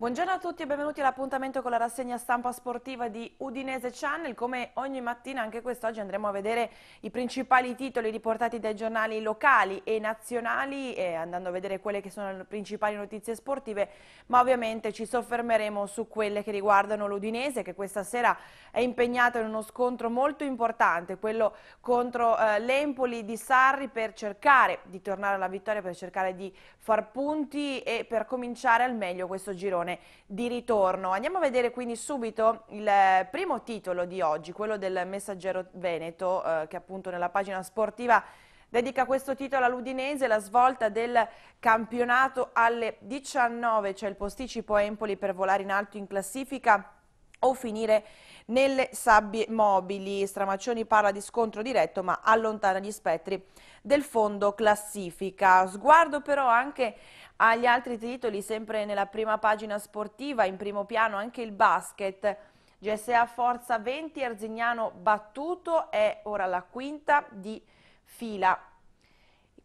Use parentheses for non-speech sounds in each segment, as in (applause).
Buongiorno a tutti e benvenuti all'appuntamento con la rassegna stampa sportiva di Udinese Channel. Come ogni mattina anche quest'oggi andremo a vedere i principali titoli riportati dai giornali locali e nazionali e andando a vedere quelle che sono le principali notizie sportive, ma ovviamente ci soffermeremo su quelle che riguardano l'Udinese che questa sera è impegnato in uno scontro molto importante, quello contro eh, l'Empoli di Sarri per cercare di tornare alla vittoria, per cercare di far punti e per cominciare al meglio questo girone situazione di ritorno. Andiamo a vedere quindi subito il primo titolo di oggi, quello del Messaggero Veneto, eh, che appunto nella pagina sportiva dedica questo titolo all'Udinese, la svolta del campionato alle 19, cioè il posticipo Empoli per volare in alto in classifica o finire nelle sabbie mobili. Stramaccioni parla di scontro diretto ma allontana gli spettri del fondo classifica. Sguardo però anche agli altri titoli, sempre nella prima pagina sportiva, in primo piano anche il basket. GSA Forza 20, Arzignano battuto, è ora la quinta di fila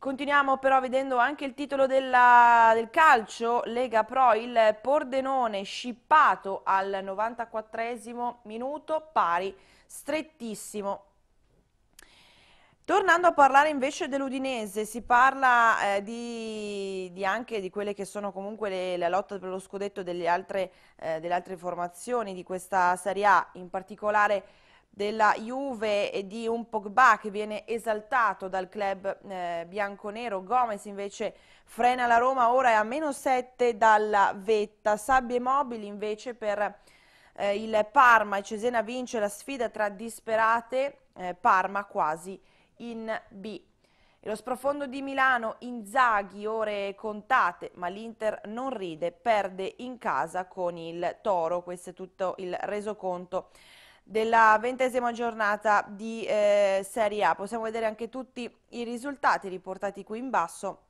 Continuiamo però vedendo anche il titolo della, del calcio, Lega Pro, il Pordenone scippato al 94 minuto, pari strettissimo. Tornando a parlare invece dell'Udinese, si parla eh, di, di anche di quelle che sono comunque le, la lotta per lo scudetto delle altre, eh, delle altre formazioni di questa Serie A, in particolare della Juve e di un Pogba che viene esaltato dal club eh, bianconero. Gomez invece frena la Roma, ora è a meno 7 dalla vetta. Sabbie mobili invece per eh, il Parma e Cesena vince la sfida tra disperate eh, Parma quasi in B. E lo sprofondo di Milano, Inzaghi, ore contate, ma l'Inter non ride, perde in casa con il Toro. Questo è tutto il resoconto della ventesima giornata di eh, Serie A. Possiamo vedere anche tutti i risultati riportati qui in basso.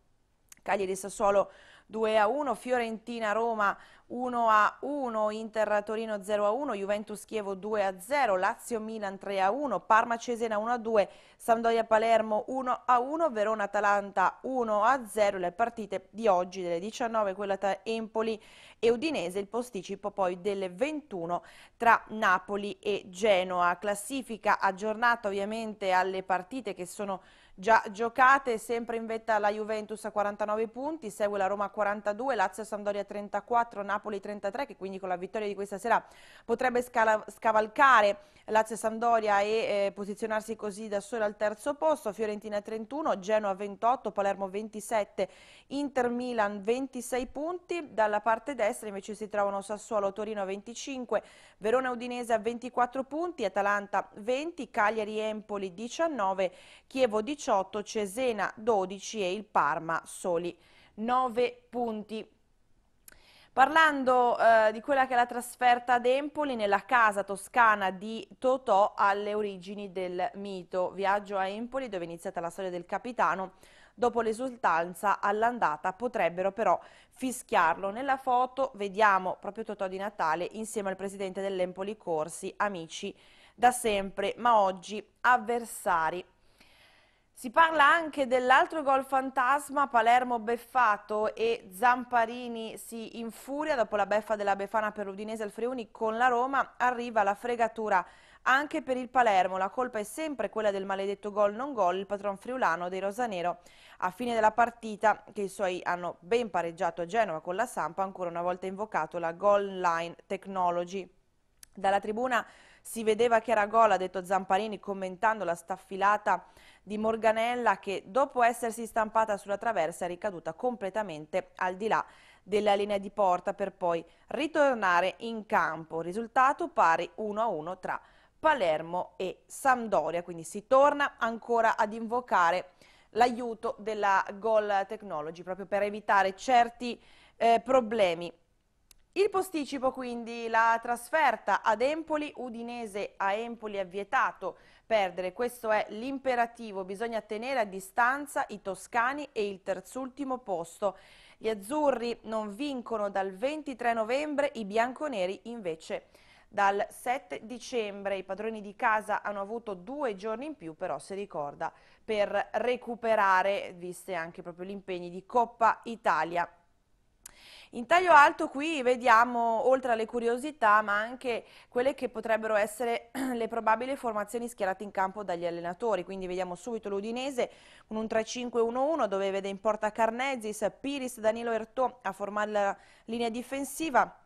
Cagliari e Sassuolo 2 a 1, Fiorentina Roma 1 a 1, Inter Torino 0 a 1, Juventus Chievo 2 a 0, Lazio Milan 3 a 1, Parma Cesena 1 a 2, Sampdoria Palermo 1 a 1, Verona Atalanta 1 a 0, le partite di oggi delle 19, quella tra Empoli e Udinese, il posticipo poi delle 21 tra Napoli e Genoa. Classifica aggiornata ovviamente alle partite che sono già giocate, sempre in vetta la Juventus a 49 punti, segue la Roma a 42, Lazio Sampdoria 34, Napoli 33 che quindi con la vittoria di questa sera potrebbe scavalcare Lazio sandoria e eh, posizionarsi così da sola al terzo posto, Fiorentina 31, Genoa 28, Palermo 27, Inter Milan 26 punti, dalla parte destra invece si trovano Sassuolo Torino 25, Verona Udinese a 24 punti, Atalanta 20, Cagliari Empoli 19, Chievo 18, 18, Cesena 12 e il Parma soli 9 punti. Parlando eh, di quella che è la trasferta ad Empoli nella casa toscana di Totò alle origini del mito, viaggio a Empoli dove è iniziata la storia del capitano, dopo l'esultanza all'andata potrebbero però fischiarlo. Nella foto vediamo proprio Totò di Natale insieme al presidente dell'Empoli Corsi, amici da sempre ma oggi avversari. Si parla anche dell'altro gol fantasma, Palermo beffato e Zamparini si infuria dopo la beffa della Befana per l'Udinese al Friuli con la Roma, arriva la fregatura anche per il Palermo, la colpa è sempre quella del maledetto gol non gol, il patron friulano dei Rosanero a fine della partita che i suoi hanno ben pareggiato a Genova con la Sampa, ancora una volta invocato la goal line technology. Dalla tribuna si vedeva che era gol, ha detto Zamparini commentando la staffilata di Morganella che dopo essersi stampata sulla traversa è ricaduta completamente al di là della linea di porta per poi ritornare in campo. Risultato pari 1-1 tra Palermo e Sampdoria, quindi si torna ancora ad invocare l'aiuto della Goal Technology proprio per evitare certi eh, problemi il posticipo quindi, la trasferta ad Empoli, Udinese a Empoli è vietato perdere, questo è l'imperativo, bisogna tenere a distanza i toscani e il terzultimo posto. Gli azzurri non vincono dal 23 novembre, i bianconeri invece dal 7 dicembre. I padroni di casa hanno avuto due giorni in più, però si ricorda, per recuperare, viste anche proprio gli impegni di Coppa Italia. In taglio alto qui vediamo, oltre alle curiosità, ma anche quelle che potrebbero essere (clears throat) le probabili formazioni schierate in campo dagli allenatori. Quindi vediamo subito l'Udinese con un 3-5-1-1 dove vede in porta Carnezis, Piris, Danilo Ertò a formare la linea difensiva.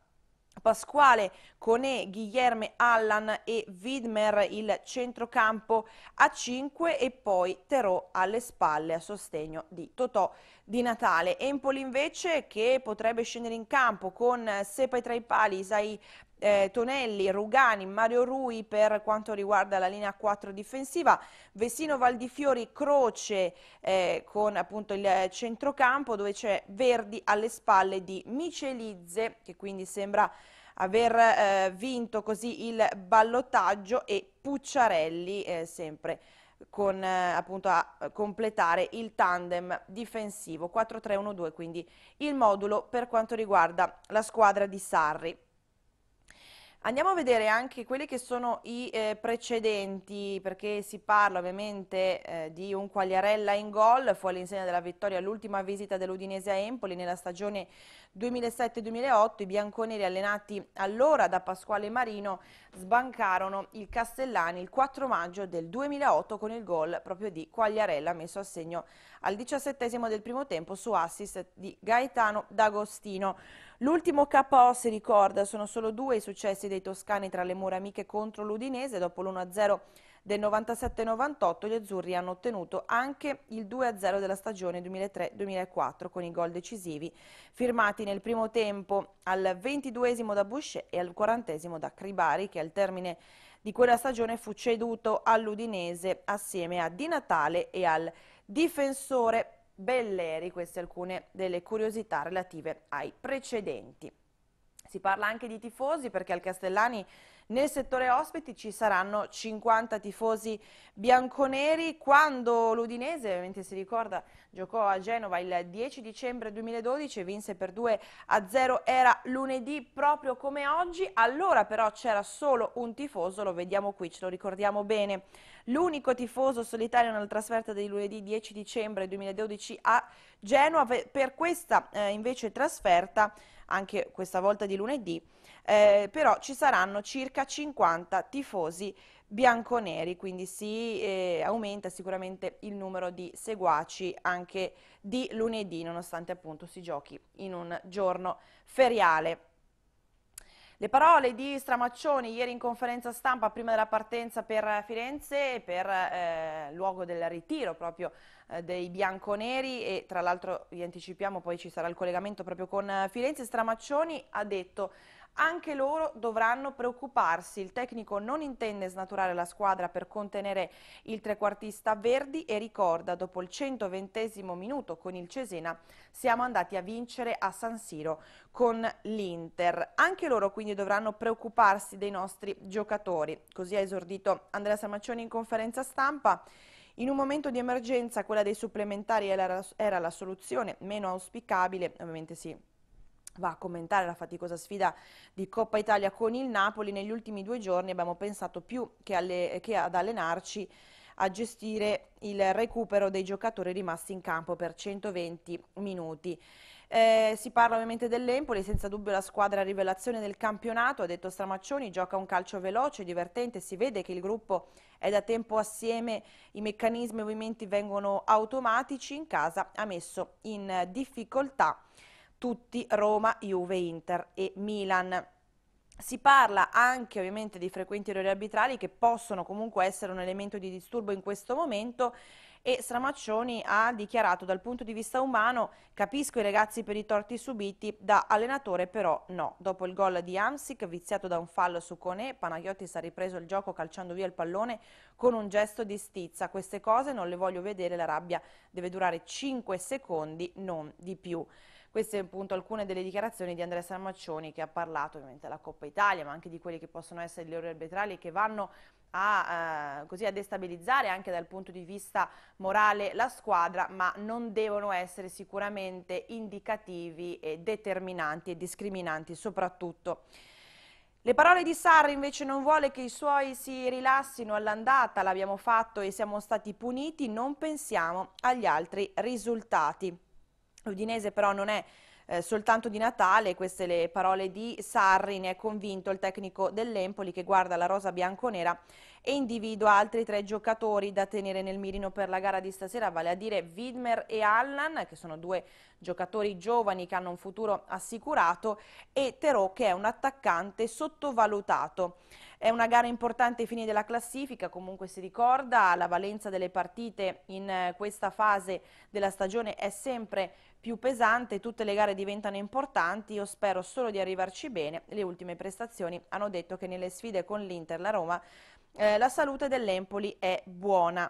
Pasquale, Conè, Guilherme, Allan e Widmer il centrocampo a 5 e poi Terò alle spalle a sostegno di Totò di Natale. Empoli invece che potrebbe scendere in campo con Sepai tra i pali, Isai eh, Tonelli, Rugani, Mario Rui per quanto riguarda la linea 4 difensiva, Vessino Valdifiori, Croce eh, con appunto il centrocampo dove c'è Verdi alle spalle di Micelizze che quindi sembra aver eh, vinto così il ballottaggio e Pucciarelli eh, sempre con eh, appunto a completare il tandem difensivo 4-3-1-2, quindi il modulo per quanto riguarda la squadra di Sarri. Andiamo a vedere anche quelli che sono i eh, precedenti, perché si parla ovviamente eh, di un Quagliarella in gol, fu all'insegna della vittoria all'ultima visita dell'Udinese a Empoli nella stagione 2007-2008, i bianconeri allenati allora da Pasquale Marino sbancarono il Castellani il 4 maggio del 2008 con il gol proprio di Quagliarella messo a segno al diciassettesimo del primo tempo su assist di Gaetano D'Agostino. L'ultimo KO si ricorda, sono solo due i successi dei toscani tra le mura amiche contro l'Udinese, dopo l'1-0 del 97-98 gli azzurri hanno ottenuto anche il 2-0 della stagione 2003-2004 con i gol decisivi firmati nel primo tempo al 22 da Boucher e al 40 da Cribari che al termine di quella stagione fu ceduto all'Udinese assieme a Di Natale e al difensore Belleri, queste alcune delle curiosità relative ai precedenti. Si parla anche di tifosi perché al Castellani nel settore ospiti ci saranno 50 tifosi bianconeri. Quando l'Udinese, ovviamente si ricorda, giocò a Genova il 10 dicembre 2012 e vinse per 2 a 0, era lunedì proprio come oggi, allora però c'era solo un tifoso, lo vediamo qui, ce lo ricordiamo bene. L'unico tifoso solitario nella trasferta di lunedì 10 dicembre 2012 a Genova, per questa eh, invece trasferta, anche questa volta di lunedì, eh, però ci saranno circa 50 tifosi bianconeri, quindi si eh, aumenta sicuramente il numero di seguaci anche di lunedì, nonostante appunto si giochi in un giorno feriale. Le parole di Stramaccioni ieri in conferenza stampa prima della partenza per Firenze e per eh, luogo del ritiro proprio eh, dei bianconeri e tra l'altro vi anticipiamo poi ci sarà il collegamento proprio con Firenze, Stramaccioni ha detto anche loro dovranno preoccuparsi. Il tecnico non intende snaturare la squadra per contenere il trequartista Verdi e ricorda dopo il 120 minuto con il Cesena siamo andati a vincere a San Siro con l'Inter. Anche loro quindi dovranno preoccuparsi dei nostri giocatori. Così ha esordito Andrea Samaccioni in conferenza stampa. In un momento di emergenza quella dei supplementari era la soluzione meno auspicabile, ovviamente sì, va a commentare la faticosa sfida di Coppa Italia con il Napoli. Negli ultimi due giorni abbiamo pensato più che, alle, che ad allenarci a gestire il recupero dei giocatori rimasti in campo per 120 minuti. Eh, si parla ovviamente dell'Empoli, senza dubbio la squadra rivelazione del campionato, ha detto Stramaccioni, gioca un calcio veloce, divertente, si vede che il gruppo è da tempo assieme, i meccanismi e i movimenti vengono automatici, in casa ha messo in difficoltà tutti Roma, Juve, Inter e Milan. Si parla anche ovviamente di frequenti errori arbitrali che possono comunque essere un elemento di disturbo in questo momento e Stramaccioni ha dichiarato dal punto di vista umano capisco i ragazzi per i torti subiti da allenatore però no. Dopo il gol di Amsic viziato da un fallo su Cone, Panagiotis ha ripreso il gioco calciando via il pallone con un gesto di stizza. Queste cose non le voglio vedere, la rabbia deve durare 5 secondi, non di più. Queste appunto alcune delle dichiarazioni di Andrea Sarmaccioni che ha parlato ovviamente della Coppa Italia, ma anche di quelli che possono essere gli errori arbitrali che vanno a, eh, così a destabilizzare anche dal punto di vista morale la squadra, ma non devono essere sicuramente indicativi e determinanti e discriminanti soprattutto. Le parole di Sarri invece non vuole che i suoi si rilassino all'andata, l'abbiamo fatto e siamo stati puniti, non pensiamo agli altri risultati. L'Udinese però non è eh, soltanto di Natale, queste le parole di Sarri, ne è convinto il tecnico dell'Empoli che guarda la rosa bianconera e individua altri tre giocatori da tenere nel mirino per la gara di stasera, vale a dire Widmer e Allan, che sono due giocatori giovani che hanno un futuro assicurato, e Terò, che è un attaccante sottovalutato. È una gara importante ai fini della classifica, comunque si ricorda, la valenza delle partite in eh, questa fase della stagione è sempre più pesante, tutte le gare diventano importanti, io spero solo di arrivarci bene. Le ultime prestazioni hanno detto che nelle sfide con l'Inter, la Roma, eh, la salute dell'Empoli è buona.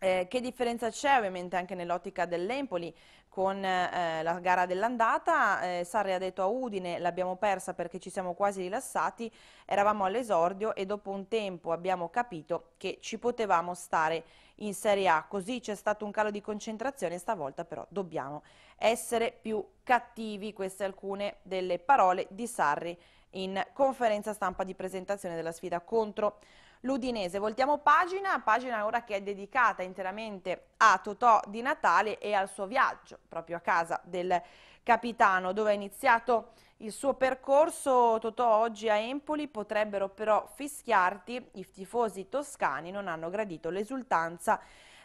Eh, che differenza c'è ovviamente anche nell'ottica dell'Empoli con eh, la gara dell'andata? Eh, Sarri ha detto a Udine l'abbiamo persa perché ci siamo quasi rilassati, eravamo all'esordio e dopo un tempo abbiamo capito che ci potevamo stare in Serie A, così c'è stato un calo di concentrazione, stavolta però dobbiamo essere più cattivi, queste alcune delle parole di Sarri in conferenza stampa di presentazione della sfida contro l'Udinese. Voltiamo pagina, pagina ora che è dedicata interamente a Totò di Natale e al suo viaggio proprio a casa del capitano dove ha iniziato il suo percorso Totò oggi a Empoli potrebbero però fischiarti i tifosi toscani non hanno gradito l'esultanza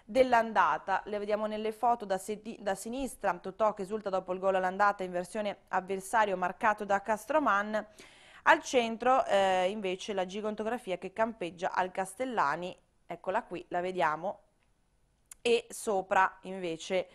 dell'andata. Le vediamo nelle foto da, da, sinistra, Totò che esulta dopo il gol all'andata in versione avversario marcato da Castroman al centro eh, invece la gigantografia che campeggia al Castellani, eccola qui, la vediamo, e sopra invece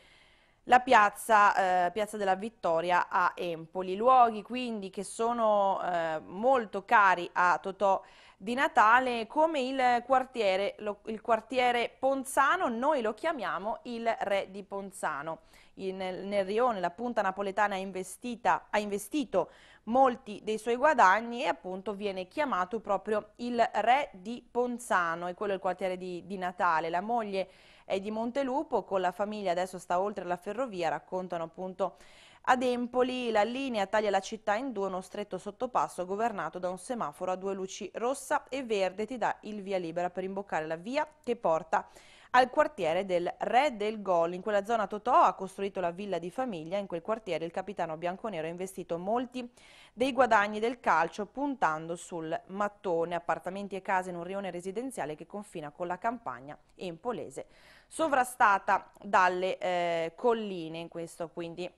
la piazza, eh, piazza, della Vittoria a Empoli, luoghi quindi che sono eh, molto cari a Totò di Natale come il quartiere, lo, il quartiere, Ponzano, noi lo chiamiamo il re di Ponzano. In, nel Rione la punta napoletana investita, ha investito molti dei suoi guadagni e appunto viene chiamato proprio il re di Ponzano, e quello è il quartiere di, di Natale. La moglie è di Montelupo, con la famiglia adesso sta oltre la ferrovia, raccontano appunto ad Empoli la linea taglia la città in due, uno stretto sottopasso governato da un semaforo a due luci rossa e verde ti dà il via libera per imboccare la via che porta a al quartiere del Re del Gol. In quella zona Totò ha costruito la villa di famiglia, in quel quartiere il capitano bianconero ha investito molti dei guadagni del calcio puntando sul mattone, appartamenti e case in un rione residenziale che confina con la campagna empolese, sovrastata dalle eh, colline, in questo quindi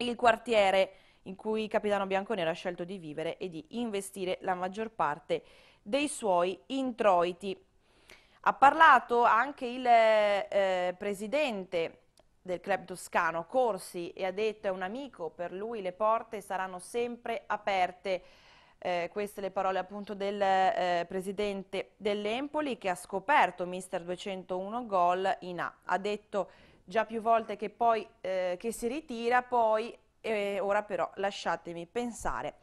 il quartiere in cui il Capitano Bianconero ha scelto di vivere e di investire la maggior parte dei suoi introiti. Ha parlato anche il eh, presidente del club toscano Corsi e ha detto è un amico, per lui le porte saranno sempre aperte. Eh, queste le parole appunto del eh, presidente dell'Empoli che ha scoperto mister 201 gol in A. Ha detto già più volte che poi eh, che si ritira, poi eh, ora però lasciatemi pensare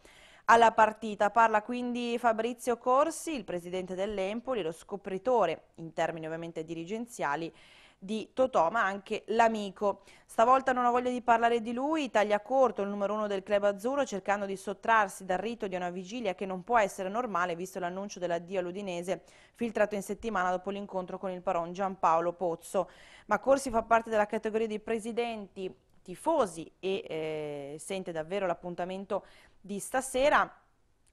alla partita. Parla quindi Fabrizio Corsi, il presidente dell'Empoli, lo scopritore, in termini ovviamente dirigenziali, di Totò, ma anche l'amico. Stavolta non ho voglia di parlare di lui, taglia corto il numero uno del club azzurro cercando di sottrarsi dal rito di una vigilia che non può essere normale visto l'annuncio dell'addio all'Udinese filtrato in settimana dopo l'incontro con il paron Giampaolo Pozzo. Ma Corsi fa parte della categoria dei presidenti tifosi e eh, sente davvero l'appuntamento di stasera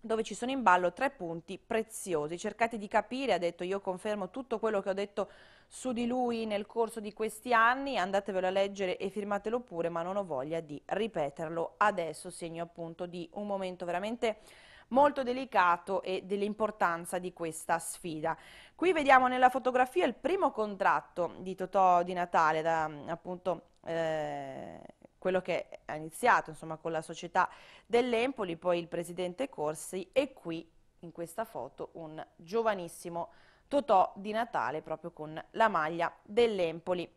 dove ci sono in ballo tre punti preziosi. Cercate di capire, ha detto, io confermo tutto quello che ho detto su di lui nel corso di questi anni, andatevelo a leggere e firmatelo pure, ma non ho voglia di ripeterlo adesso, segno appunto di un momento veramente molto delicato e dell'importanza di questa sfida. Qui vediamo nella fotografia il primo contratto di Totò di Natale, da, appunto... Eh, quello che ha iniziato insomma, con la società dell'Empoli, poi il presidente Corsi e qui in questa foto un giovanissimo Totò di Natale proprio con la maglia dell'Empoli.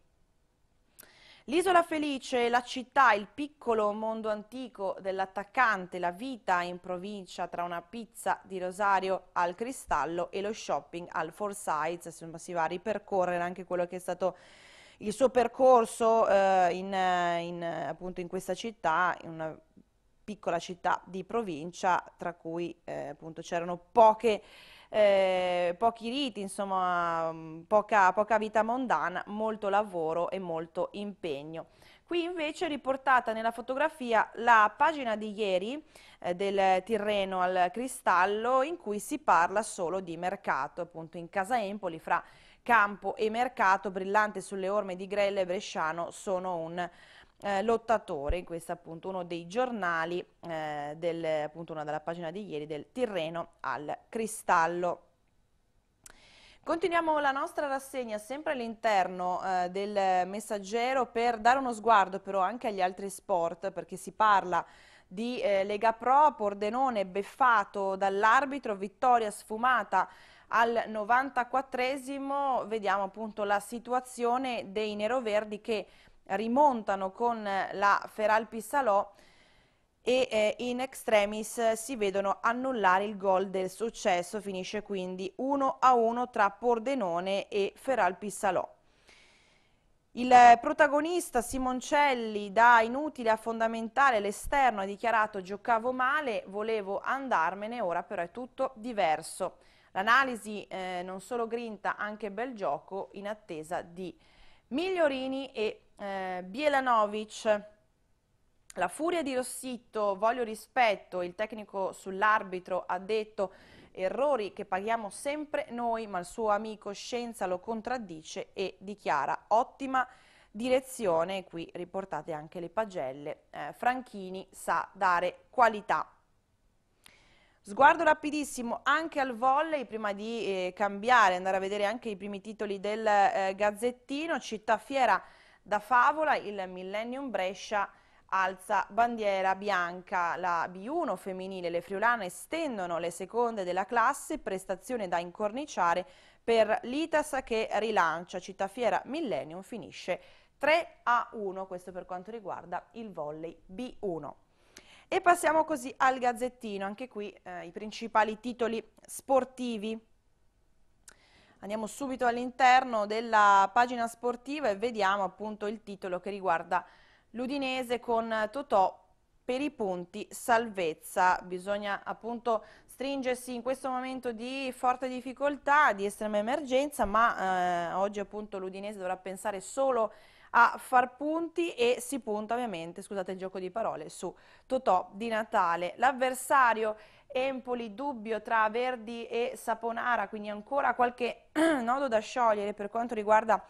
L'isola felice, la città, il piccolo mondo antico dell'attaccante, la vita in provincia tra una pizza di Rosario al Cristallo e lo shopping al Forsyth, insomma si va a ripercorrere anche quello che è stato il suo percorso eh, in, eh, in, appunto in questa città, in una piccola città di provincia, tra cui eh, appunto c'erano poche... Eh, pochi riti, insomma, mm, poca, poca, vita mondana, molto lavoro e molto impegno. Qui invece è riportata nella fotografia la pagina di ieri eh, del Tirreno al Cristallo in cui si parla solo di mercato, appunto in Casa Empoli fra Campo e Mercato, brillante sulle orme di Grelle e Bresciano, sono un eh, lottatore, in questo appunto uno dei giornali, eh, del, appunto una della pagina di ieri, del Tirreno al Cristallo. Continuiamo la nostra rassegna sempre all'interno eh, del messaggero per dare uno sguardo però anche agli altri sport perché si parla di eh, Lega Pro, Pordenone beffato dall'arbitro, vittoria sfumata al 94esimo vediamo appunto la situazione dei neroverdi che rimontano con la Feralpi Salò e eh, in extremis si vedono annullare il gol del successo, finisce quindi 1-1 tra Pordenone e Feralpi Salò. Il protagonista Simoncelli da inutile a fondamentale l'esterno ha dichiarato giocavo male, volevo andarmene, ora però è tutto diverso. L'analisi eh, non solo grinta, anche bel gioco in attesa di Migliorini e eh, Bielanovic. La furia di Rossitto, voglio rispetto, il tecnico sull'arbitro ha detto errori che paghiamo sempre noi, ma il suo amico Scienza lo contraddice e dichiara ottima direzione, qui riportate anche le pagelle, eh, Franchini sa dare qualità. Sguardo rapidissimo anche al volley prima di eh, cambiare, andare a vedere anche i primi titoli del eh, Gazzettino, città fiera da favola, il Millennium Brescia alza bandiera bianca, la B1 femminile, le friulane stendono le seconde della classe, prestazione da incorniciare per l'Itas che rilancia, città fiera Millennium finisce 3 a 1, questo per quanto riguarda il volley B1. E passiamo così al Gazzettino, anche qui eh, i principali titoli sportivi. Andiamo subito all'interno della pagina sportiva e vediamo appunto il titolo che riguarda l'Udinese con Totò per i punti salvezza. Bisogna appunto stringersi in questo momento di forte difficoltà, di estrema emergenza, ma eh, oggi appunto l'Udinese dovrà pensare solo a a far punti e si punta ovviamente, scusate il gioco di parole, su Totò di Natale. L'avversario Empoli, dubbio tra Verdi e Saponara, quindi ancora qualche (clears throat) nodo da sciogliere per quanto riguarda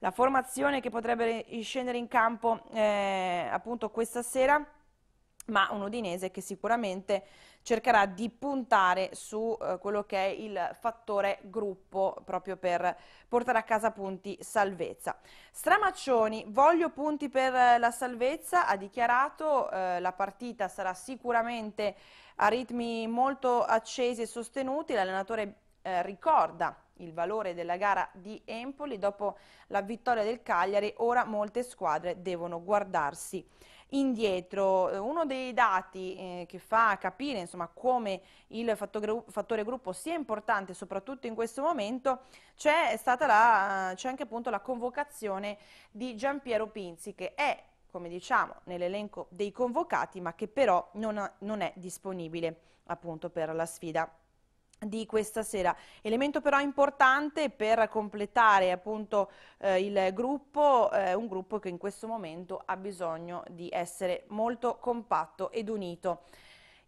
la formazione che potrebbe scendere in campo eh, appunto questa sera ma un Udinese che sicuramente cercherà di puntare su eh, quello che è il fattore gruppo proprio per portare a casa punti salvezza. Stramaccioni, voglio punti per eh, la salvezza, ha dichiarato, eh, la partita sarà sicuramente a ritmi molto accesi e sostenuti, l'allenatore eh, ricorda il valore della gara di Empoli, dopo la vittoria del Cagliari ora molte squadre devono guardarsi indietro. Eh, uno dei dati eh, che fa capire insomma, come il fattore gruppo sia importante, soprattutto in questo momento, c'è eh, anche appunto la convocazione di Gian Piero Pinzi, che è come diciamo, nell'elenco dei convocati, ma che però non, non è disponibile appunto per la sfida di questa sera. Elemento però importante per completare appunto eh, il gruppo, eh, un gruppo che in questo momento ha bisogno di essere molto compatto ed unito.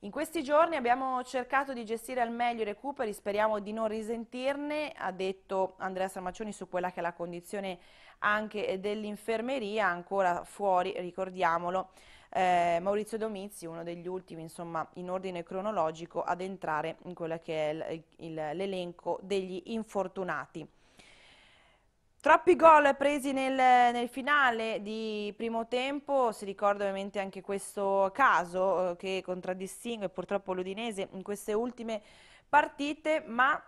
In questi giorni abbiamo cercato di gestire al meglio i recuperi, speriamo di non risentirne, ha detto Andrea Sarmaccioni su quella che è la condizione anche dell'infermeria, ancora fuori, ricordiamolo, eh, Maurizio Domizi, uno degli ultimi, insomma, in ordine cronologico, ad entrare in quello che è l'elenco degli infortunati. Troppi gol presi nel, nel, finale di primo tempo, si ricorda ovviamente anche questo caso eh, che contraddistingue purtroppo l'Udinese in queste ultime partite, ma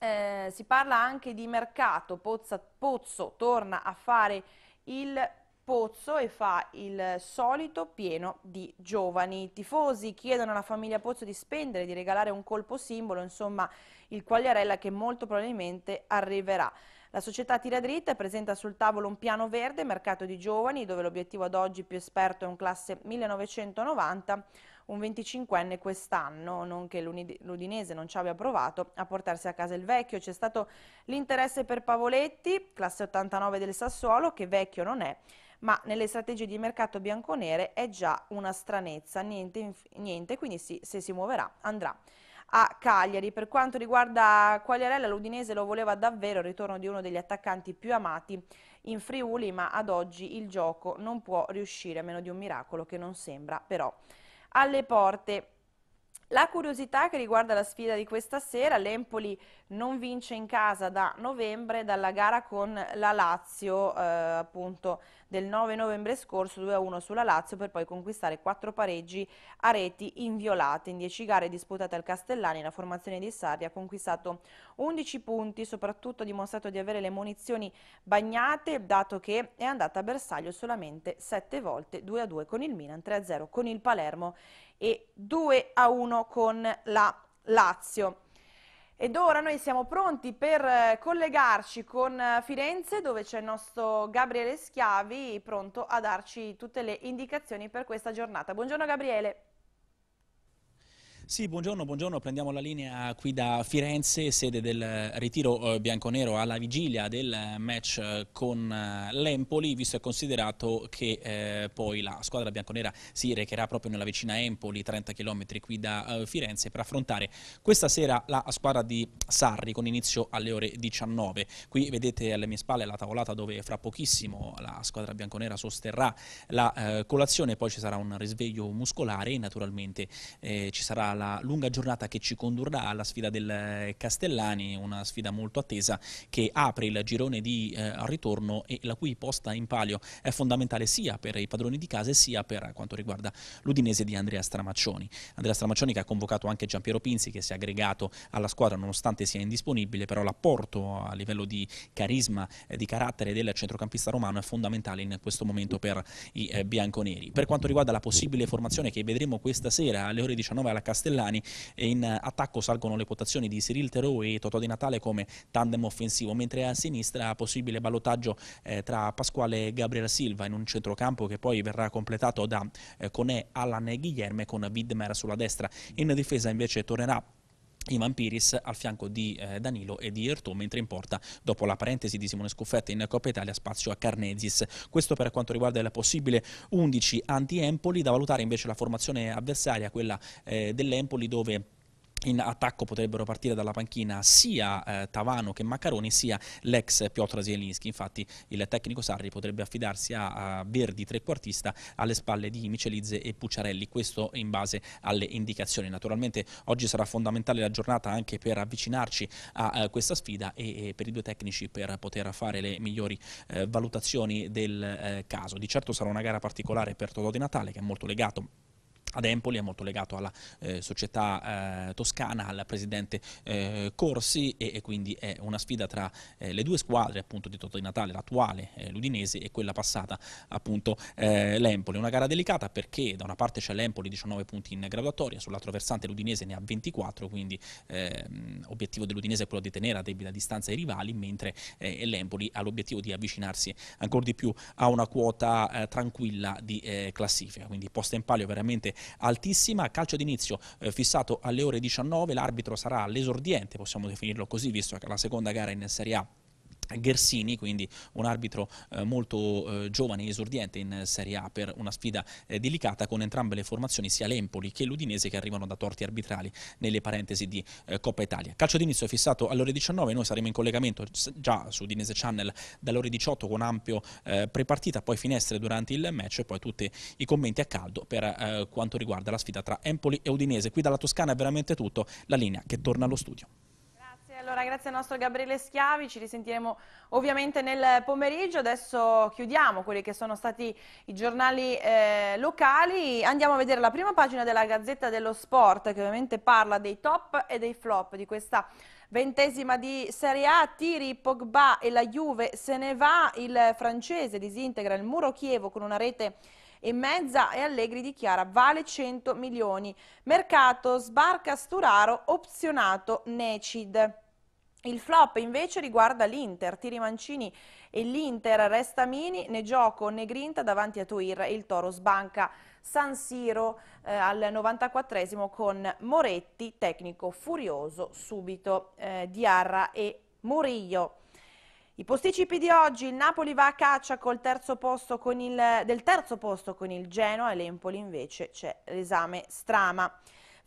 eh, si parla anche di mercato, Pozza, Pozzo torna a fare il Pozzo e fa il solito pieno di giovani. I tifosi chiedono alla famiglia Pozzo di spendere, di regalare un colpo simbolo, insomma il Quagliarella che molto probabilmente arriverà. La società tira dritta e presenta sul tavolo un piano verde, mercato di giovani, dove l'obiettivo ad oggi più esperto è un classe 1990, un 25enne quest'anno, non che l'Udinese non ci abbia provato a portarsi a casa il vecchio. C'è stato l'interesse per Pavoletti, classe 89 del Sassuolo, che vecchio non è, ma nelle strategie di mercato bianco-nere è già una stranezza, niente, niente quindi sì, se si muoverà andrà a Cagliari. Per quanto riguarda Quagliarella, l'Udinese lo voleva davvero, il ritorno di uno degli attaccanti più amati in Friuli, ma ad oggi il gioco non può riuscire, a meno di un miracolo che non sembra però alle porte. La curiosità che riguarda la sfida di questa sera, l'Empoli non vince in casa da novembre dalla gara con la Lazio eh, appunto del 9 novembre scorso 2-1 sulla Lazio per poi conquistare quattro pareggi a reti inviolate. In 10 gare disputate al Castellani la formazione di Sarri ha conquistato 11 punti, soprattutto ha dimostrato di avere le munizioni bagnate dato che è andata a bersaglio solamente 7 volte 2-2 con il Milan, 3-0 con il Palermo e 2 a 1 con la Lazio. Ed ora noi siamo pronti per eh, collegarci con eh, Firenze dove c'è il nostro Gabriele Schiavi pronto a darci tutte le indicazioni per questa giornata. Buongiorno Gabriele. Sì, buongiorno, buongiorno, prendiamo la linea qui da Firenze, sede del eh, ritiro eh, bianconero alla vigilia del eh, match con l'Empoli, visto e considerato che eh, poi la squadra bianconera si recherà proprio nella vicina Empoli, 30 km qui da eh, Firenze, per affrontare questa sera la squadra di Sarri con inizio alle ore 19. Qui vedete alle mie spalle la tavolata dove fra pochissimo la squadra bianconera sosterrà la eh, colazione, poi ci sarà un risveglio muscolare e naturalmente ci sarà la lunga giornata che ci condurrà alla sfida del eh, Castellani, una sfida molto attesa che apre il girone di eh, ritorno e la cui posta in palio è fondamentale sia per i padroni di casa sia per quanto riguarda l'Udinese di Andrea Stramaccioni. Andrea Stramaccioni che ha convocato anche Gian Piero Pinzi che si è aggregato alla squadra nonostante sia indisponibile, però l'apporto a livello di carisma, eh, di carattere del centrocampista romano è fondamentale in questo momento per i eh, bianconeri. Per quanto riguarda la possibile formazione che vedremo questa sera alle ore 19 alla Castellani, Castellani e in attacco salgono le quotazioni di Cyril Terou e Totò Di Natale come tandem offensivo, mentre a sinistra possibile ballottaggio eh, tra Pasquale e Gabriela Silva in un centrocampo che poi verrà completato da eh, Conè, Allan e Guilherme con Widmer sulla destra. In difesa invece tornerà Ivan Piris al fianco di eh, Danilo e di Ertò, mentre in porta, dopo la parentesi di Simone Scuffetta in Coppa Italia, spazio a Carnezis. Questo per quanto riguarda il possibile 11 anti-Empoli, da valutare invece la formazione avversaria, quella eh, dell'Empoli, dove in attacco potrebbero partire dalla panchina sia eh, Tavano che Maccaroni sia l'ex Piotr Zielinski, infatti il tecnico Sarri potrebbe affidarsi a, a Verdi trequartista alle spalle di Michelizze e Pucciarelli, questo in base alle indicazioni. Naturalmente oggi sarà fondamentale la giornata anche per avvicinarci a, a eh, questa sfida e, e, per i due tecnici per poter fare le migliori eh, valutazioni del eh, caso. Di certo sarà una gara particolare per Totò di Natale che è molto legato ad Empoli è molto legato alla eh, società eh, toscana, al presidente eh, Corsi e, e, quindi è una sfida tra eh, le due squadre appunto di Toto di Natale, l'attuale eh, l'Udinese e quella passata appunto eh, l'Empoli. Una gara delicata perché da una parte c'è l'Empoli 19 punti in graduatoria, sull'altro versante l'Udinese ne ha 24, quindi l'obiettivo ehm, dell'Udinese è quello di tenere a debita distanza i rivali, mentre l'Empoli ha l'obiettivo di avvicinarsi ancora di più a una quota tranquilla di classifica, quindi posta in palio veramente altissima, calcio d'inizio eh, fissato alle ore 19, l'arbitro sarà l'esordiente, possiamo definirlo così, visto che la seconda gara in Serie A Gersini, quindi un arbitro eh, molto eh, giovane e esordiente in Serie A per una sfida eh, delicata con entrambe le formazioni, sia l'Empoli che l'Udinese che arrivano da torti arbitrali nelle parentesi di eh, Coppa Italia. Calcio d'inizio è fissato alle ore 19, noi saremo in collegamento già su Udinese Channel dalle ore 18 con ampio eh, prepartita, poi finestre durante il match e poi tutti i commenti a caldo per eh, quanto riguarda la sfida tra Empoli e Udinese. Qui dalla Toscana è veramente tutto, la linea che torna allo studio. Allora, grazie al nostro Gabriele Schiavi, ci risentiremo ovviamente nel pomeriggio. Adesso chiudiamo quelli che sono stati i giornali eh, locali. Andiamo a vedere la prima pagina della Gazzetta dello Sport, che ovviamente parla dei top e dei flop di questa Ventesima di Serie A, tiri Pogba e la Juve se ne va, il francese disintegra il muro Chievo con una rete e mezza e Allegri dichiara vale 100 milioni. Mercato sbarca Sturaro, opzionato Necid. Il flop invece riguarda l'Inter, tiri Mancini e l'Inter resta mini, né gioco né grinta davanti a Tuir e il Toro sbanca San Siro eh, al 94 esimo con Moretti, tecnico furioso subito, eh, Arra e Murillo. I posticipi di oggi, il Napoli va a caccia terzo il, del terzo posto con il Genoa e l'Empoli invece c'è l'esame strama.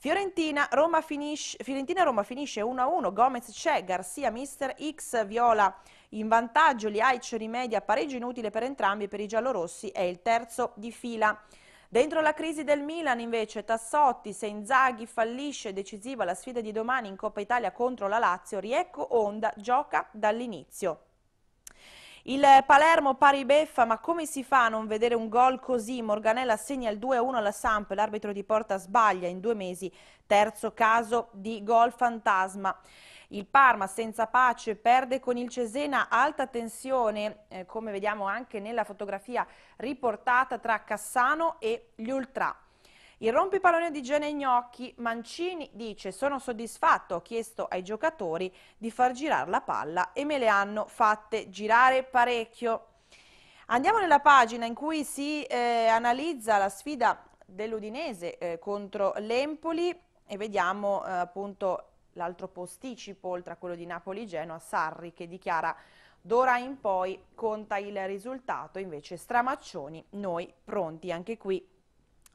Fiorentina-Roma finisce, Fiorentina, finisce 1-1, Gomez c'è, Garcia, Mister X, Viola in vantaggio, Liaic rimedia pareggio inutile per entrambi per i giallorossi è il terzo di fila. Dentro la crisi del Milan invece Tassotti, Senzaghi fallisce, decisiva la sfida di domani in Coppa Italia contro la Lazio, Riecco Onda gioca dall'inizio. Il Palermo pari beffa, ma come si fa a non vedere un gol così? Morganella segna il 2-1 alla Samp, l'arbitro di porta sbaglia in due mesi, terzo caso di gol fantasma. Il Parma senza pace perde con il Cesena alta tensione, eh, come vediamo anche nella fotografia riportata tra Cassano e gli Ultra. Il rompipallone di Gene Gnocchi, Mancini dice sono soddisfatto, ho chiesto ai giocatori di far girare la palla e me le hanno fatte girare parecchio. Andiamo nella pagina in cui si eh, analizza la sfida dell'Udinese eh, contro l'Empoli e vediamo eh, appunto l'altro posticipo oltre a quello di Napoli-Genoa, Sarri che dichiara D'ora in poi conta il risultato, invece Stramaccioni, noi pronti anche qui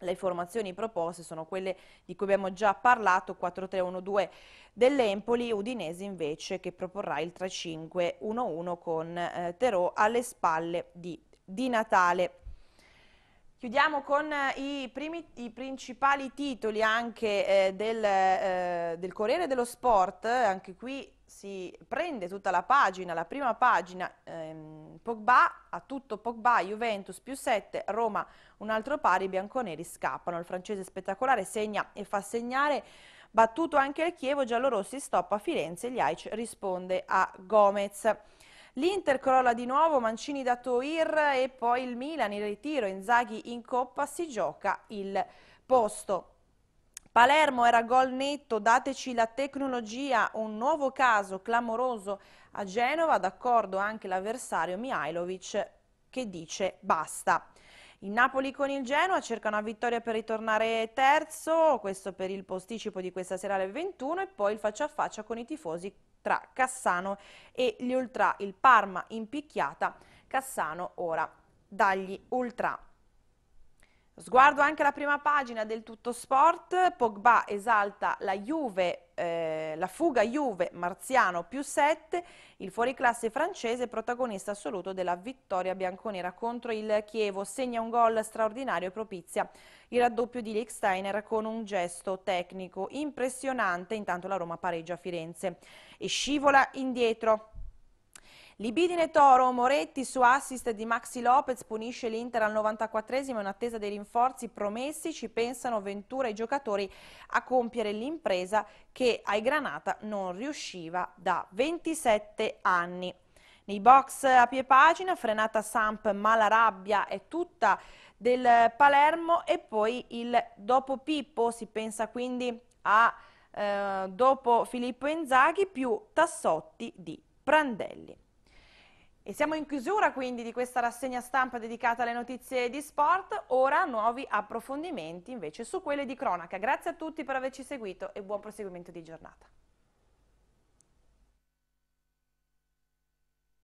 le formazioni proposte sono quelle di cui abbiamo già parlato, 4-3-1-2 dell'Empoli, Udinese invece che proporrà il 3-5-1-1 con eh, Terò alle spalle di, di Natale. Chiudiamo con eh, i, primi, i principali titoli anche eh, del, eh, del, Corriere dello Sport, anche qui si prende tutta la pagina, la prima pagina, ehm, Pogba, a tutto Pogba, Juventus più 7, Roma un altro pari, i bianconeri scappano, il francese spettacolare segna e fa segnare, battuto anche il Chievo, giallorossi stoppa Firenze, gli Liaic risponde a Gomez. L'Inter crolla di nuovo, Mancini da Toir e poi il Milan in ritiro, Inzaghi in coppa, si gioca il posto. Palermo era gol netto, dateci la tecnologia, un nuovo caso clamoroso a Genova, d'accordo anche l'avversario Mihailovic che dice basta. Il Napoli con il Genoa cerca una vittoria per ritornare terzo, questo per il posticipo di questa sera alle 21 e poi il faccia a faccia con i tifosi tra Cassano e gli Ultra, il Parma in picchiata, Cassano ora dagli Ultra. Sguardo anche alla prima pagina del Tutto Sport, Pogba esalta la Juve, eh, la fuga Juve, Marziano più 7, il fuoriclasse francese protagonista assoluto della vittoria bianconera contro il Chievo, segna un gol straordinario e propizia il raddoppio di Liechsteiner con un gesto tecnico impressionante, intanto la Roma pareggia a Firenze e scivola indietro Libidine Toro, Moretti su assist di Maxi Lopez punisce l'Inter al 94esimo in attesa dei rinforzi promessi, ci pensano Ventura e i giocatori a compiere l'impresa che ai Granata non riusciva da 27 anni. Nei box a pie pagina, frenata Samp, ma la rabbia è tutta del Palermo e poi il dopo Pippo, si pensa quindi a eh, dopo Filippo Inzaghi più Tassotti di Prandelli. E siamo in chiusura quindi di questa rassegna stampa dedicata alle notizie di sport, ora nuovi approfondimenti invece su quelle di cronaca. Grazie a tutti per averci seguito e buon proseguimento di giornata.